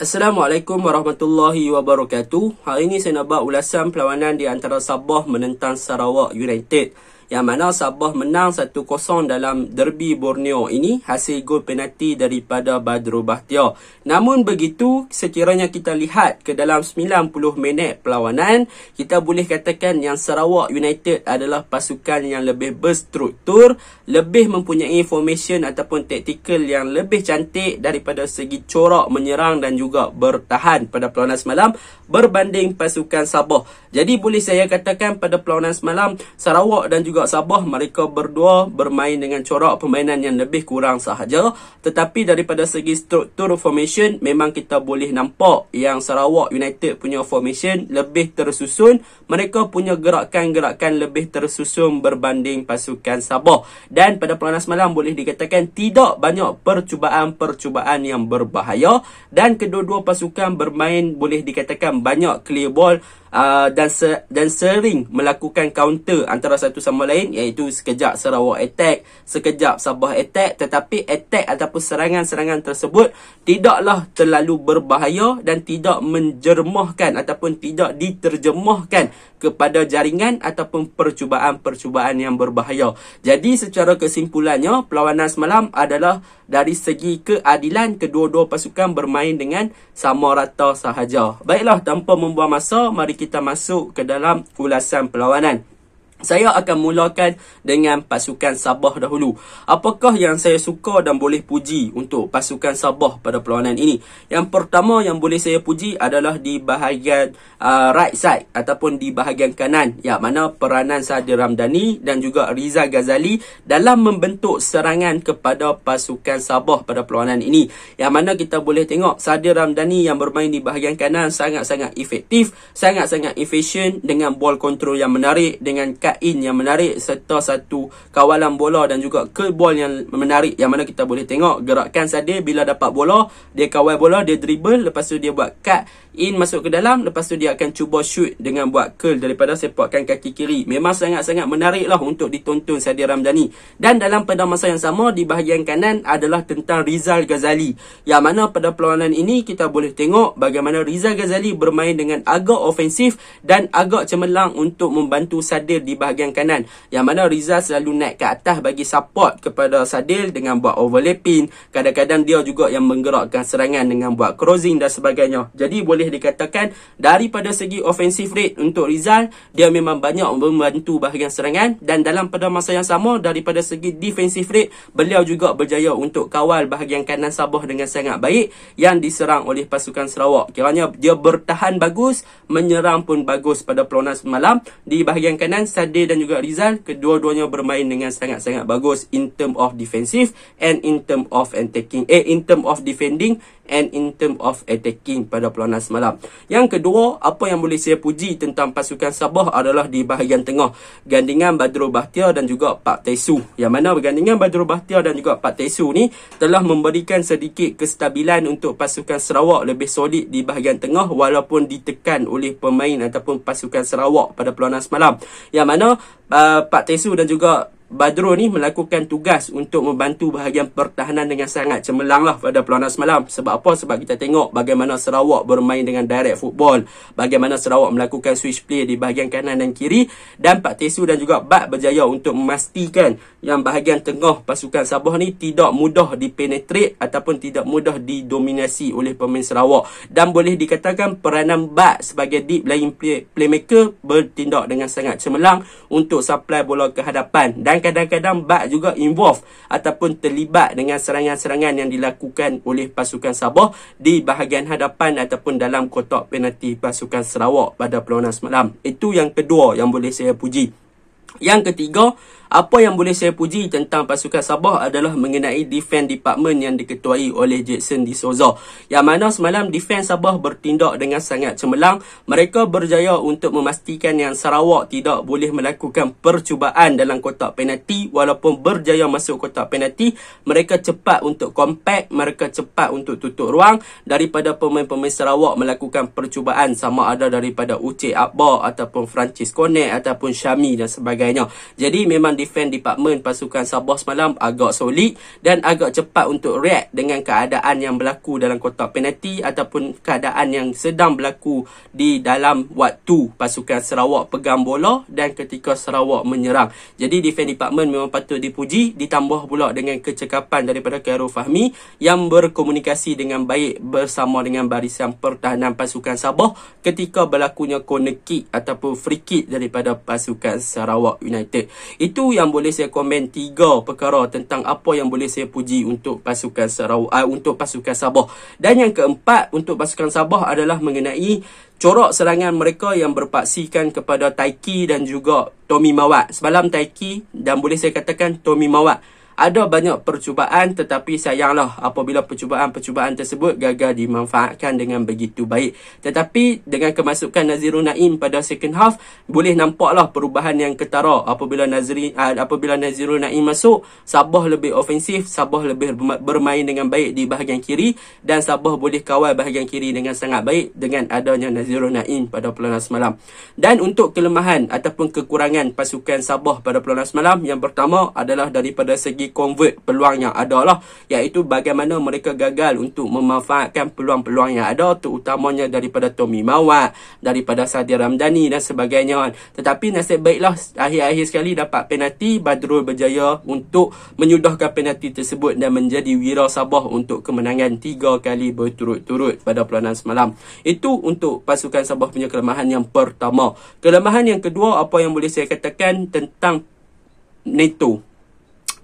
Assalamualaikum warahmatullahi wabarakatuh. Hari ini saya nak buat ulasan perlawanan di antara Sabah menentang Sarawak United yang mana Sabah menang 1-0 dalam derby Borneo ini hasil gol penalti daripada Badru Bahtia. Namun begitu, sekiranya kita lihat ke dalam 90 minit perlawanan, kita boleh katakan yang Sarawak United adalah pasukan yang lebih berstruktur, lebih mempunyai formation ataupun taktikal yang lebih cantik daripada segi corak menyerang dan juga bertahan pada perlawanan semalam berbanding pasukan Sabah. Jadi boleh saya katakan pada perlawanan semalam, Sarawak dan juga Got Sabah, mereka berdua bermain dengan corak permainan yang lebih kurang sahaja. Tetapi daripada segi struktur formation, memang kita boleh nampak yang Sarawak United punya formation lebih tersusun. Mereka punya gerakan-gerakan lebih tersusun berbanding pasukan Sabah. Dan pada pelanas malam boleh dikatakan tidak banyak percubaan-percubaan yang berbahaya. Dan kedua-dua pasukan bermain boleh dikatakan banyak clear ball Uh, dan se- dan sering melakukan counter antara satu sama lain iaitu sekejap Sarawak attack, sekejap Sabah attack tetapi attack ataupun serangan-serangan tersebut tidaklah terlalu berbahaya dan tidak menjermahkan ataupun tidak diterjemahkan kepada jaringan ataupun percubaan-percubaan yang berbahaya. Jadi secara kesimpulannya perlawanan semalam adalah dari segi keadilan kedua-dua pasukan bermain dengan sama rata sahaja. Baiklah, tanpa membuang masa, mari kita masuk ke dalam ulasan perlawanan. Saya akan mulakan dengan pasukan Sabah dahulu. Apakah yang saya suka dan boleh puji untuk pasukan Sabah pada perlawanan ini? Yang pertama yang boleh saya puji adalah di bahagian uh, right side ataupun di bahagian kanan. Ya, mana peranan Sadir Ramdhani dan juga Riza Ghazali dalam membentuk serangan kepada pasukan Sabah pada perlawanan ini. Yang mana kita boleh tengok Sadir Ramdhani yang bermain di bahagian kanan sangat-sangat efektif, sangat-sangat efisien dengan ball control yang menarik dengan cut-in yang menarik serta satu kawalan bola dan juga curl ball yang menarik yang mana kita boleh tengok gerakan Sade bila dapat bola, dia kawal bola, dia dribble, lepas tu dia buat cut in masuk ke dalam lepas tu dia akan cuba shoot dengan buat curl daripada sepakkan kaki kiri memang sangat-sangat menariklah untuk ditonton Sadir Ramdhani dan dalam pada masa yang sama di bahagian kanan adalah tentang Rizal Ghazali yang mana pada perlawanan ini kita boleh tengok bagaimana Rizal Ghazali bermain dengan agak ofensif dan agak cemerlang untuk membantu Sadir di bahagian kanan yang mana Rizal selalu naik ke atas bagi support kepada Sadil dengan buat overlapping kadang-kadang dia juga yang menggerakkan serangan dengan buat crossing dan sebagainya jadi boleh boleh dikatakan daripada segi offensive rate untuk Rizal dia memang banyak membantu bahagian serangan dan dalam pada masa yang sama daripada segi defensive rate beliau juga berjaya untuk kawal bahagian kanan Sabah dengan sangat baik yang diserang oleh pasukan Sarawak kiranya dia bertahan bagus menyerang pun bagus pada peluang semalam di bahagian kanan Sade dan juga Rizal kedua-duanya bermain dengan sangat-sangat bagus in term of defensive and in term of attacking eh in term of defending and in term of attacking pada perlawanan semalam. Yang kedua, apa yang boleh saya puji tentang pasukan Sabah adalah di bahagian tengah. Gandingan Badrul Bahtia dan juga Pak Tesu. Yang mana bergandingan Badrul Bahtia dan juga Pak Tesu ni telah memberikan sedikit kestabilan untuk pasukan Sarawak lebih solid di bahagian tengah walaupun ditekan oleh pemain ataupun pasukan Sarawak pada perlawanan semalam. Yang mana uh, Pak Tesu dan juga Badro ni melakukan tugas untuk membantu bahagian pertahanan dengan sangat cemerlang lah pada peluang semalam. Sebab apa? Sebab kita tengok bagaimana Sarawak bermain dengan direct football. Bagaimana Sarawak melakukan switch play di bahagian kanan dan kiri. Dan Pak Tesu dan juga Bak berjaya untuk memastikan yang bahagian tengah pasukan Sabah ni tidak mudah dipenetrate ataupun tidak mudah didominasi oleh pemain Sarawak. Dan boleh dikatakan peranan Bak sebagai deep line playmaker bertindak dengan sangat cemerlang untuk supply bola ke hadapan. Dan kadang-kadang bak juga involved ataupun terlibat dengan serangan-serangan yang dilakukan oleh pasukan Sabah di bahagian hadapan ataupun dalam kotak penalti pasukan Sarawak pada perlawanan semalam. Itu yang kedua yang boleh saya puji. Yang ketiga, apa yang boleh saya puji tentang pasukan Sabah adalah mengenai defense department yang diketuai oleh Jackson D'Souza. Yang mana semalam defense Sabah bertindak dengan sangat cemerlang. Mereka berjaya untuk memastikan yang Sarawak tidak boleh melakukan percubaan dalam kotak penalti. Walaupun berjaya masuk kotak penalti, mereka cepat untuk compact, mereka cepat untuk tutup ruang. Daripada pemain-pemain Sarawak melakukan percubaan sama ada daripada Uce Akbar ataupun Francis Connect ataupun Shami dan sebagainya sebagainya. Jadi memang defense department pasukan Sabah semalam agak solid dan agak cepat untuk react dengan keadaan yang berlaku dalam kotak penalti ataupun keadaan yang sedang berlaku di dalam waktu pasukan Sarawak pegang bola dan ketika Sarawak menyerang. Jadi defense department memang patut dipuji ditambah pula dengan kecekapan daripada Khairul Fahmi yang berkomunikasi dengan baik bersama dengan barisan pertahanan pasukan Sabah ketika berlakunya corner kick ataupun free kick daripada pasukan Sarawak. Sarawak United. Itu yang boleh saya komen tiga perkara tentang apa yang boleh saya puji untuk pasukan Sarawak uh, untuk pasukan Sabah. Dan yang keempat untuk pasukan Sabah adalah mengenai corak serangan mereka yang berpaksikan kepada Taiki dan juga Tommy Mawat. Semalam Taiki dan boleh saya katakan Tommy Mawat. Ada banyak percubaan tetapi sayanglah apabila percubaan-percubaan tersebut gagal dimanfaatkan dengan begitu baik. Tetapi dengan kemasukan Nazirul Naim pada second half boleh nampaklah perubahan yang ketara apabila Nazri ah, apabila Nazirul Naim masuk Sabah lebih ofensif, Sabah lebih bermain dengan baik di bahagian kiri dan Sabah boleh kawal bahagian kiri dengan sangat baik dengan adanya Nazirul Naim pada perlawanan semalam. Dan untuk kelemahan ataupun kekurangan pasukan Sabah pada perlawanan semalam yang pertama adalah daripada segi convert peluang yang ada lah iaitu bagaimana mereka gagal untuk memanfaatkan peluang-peluang yang ada terutamanya daripada Tommy Mawat daripada Sadir Ramdhani dan sebagainya kan. tetapi nasib baiklah akhir-akhir sekali dapat penalti Badrul berjaya untuk menyudahkan penalti tersebut dan menjadi wira Sabah untuk kemenangan 3 kali berturut-turut pada perlawanan semalam itu untuk pasukan Sabah punya kelemahan yang pertama kelemahan yang kedua apa yang boleh saya katakan tentang NATO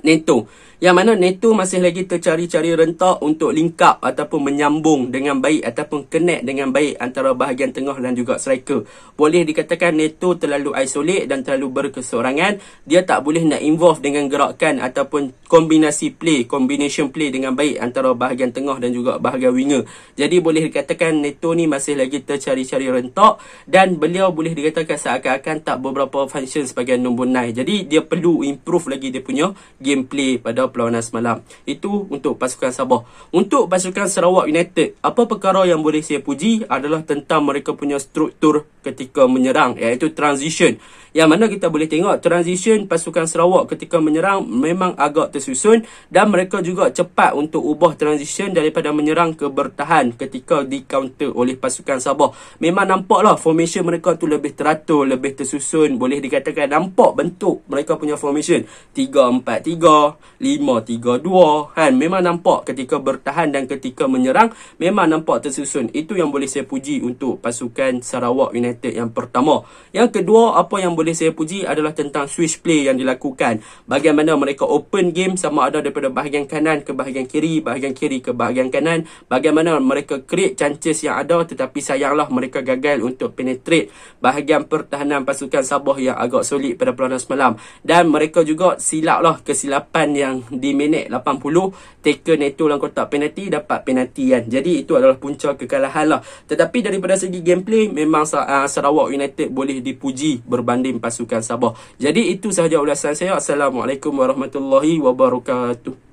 Nento yang mana NATO masih lagi tercari-cari rentak untuk link ataupun menyambung dengan baik ataupun connect dengan baik antara bahagian tengah dan juga striker. Boleh dikatakan NATO terlalu isolate dan terlalu berkesorangan. Dia tak boleh nak involve dengan gerakan ataupun kombinasi play, combination play dengan baik antara bahagian tengah dan juga bahagian winger. Jadi boleh dikatakan NATO ni masih lagi tercari-cari rentak dan beliau boleh dikatakan seakan-akan tak beberapa function sebagai nombor 9. Jadi dia perlu improve lagi dia punya gameplay pada perlawanan semalam. Itu untuk pasukan Sabah. Untuk pasukan Sarawak United, apa perkara yang boleh saya puji adalah tentang mereka punya struktur ketika menyerang iaitu transition. Yang mana kita boleh tengok transition pasukan Sarawak ketika menyerang memang agak tersusun dan mereka juga cepat untuk ubah transition daripada menyerang ke bertahan ketika di counter oleh pasukan Sabah. Memang nampaklah formation mereka tu lebih teratur, lebih tersusun. Boleh dikatakan nampak bentuk mereka punya formation 3-4-3, 5-3-2 4-3-2 kan memang nampak ketika bertahan dan ketika menyerang memang nampak tersusun itu yang boleh saya puji untuk pasukan Sarawak United yang pertama yang kedua apa yang boleh saya puji adalah tentang switch play yang dilakukan bagaimana mereka open game sama ada daripada bahagian kanan ke bahagian kiri bahagian kiri ke bahagian kanan bagaimana mereka create chances yang ada tetapi sayanglah mereka gagal untuk penetrate bahagian pertahanan pasukan Sabah yang agak solid pada perlawanan semalam dan mereka juga silaplah kesilapan yang di minit 80 taken Neto dalam kotak penalti dapat penalti kan jadi itu adalah punca kekalahan lah tetapi daripada segi gameplay memang uh, Sarawak United boleh dipuji berbanding pasukan Sabah jadi itu sahaja ulasan saya Assalamualaikum Warahmatullahi Wabarakatuh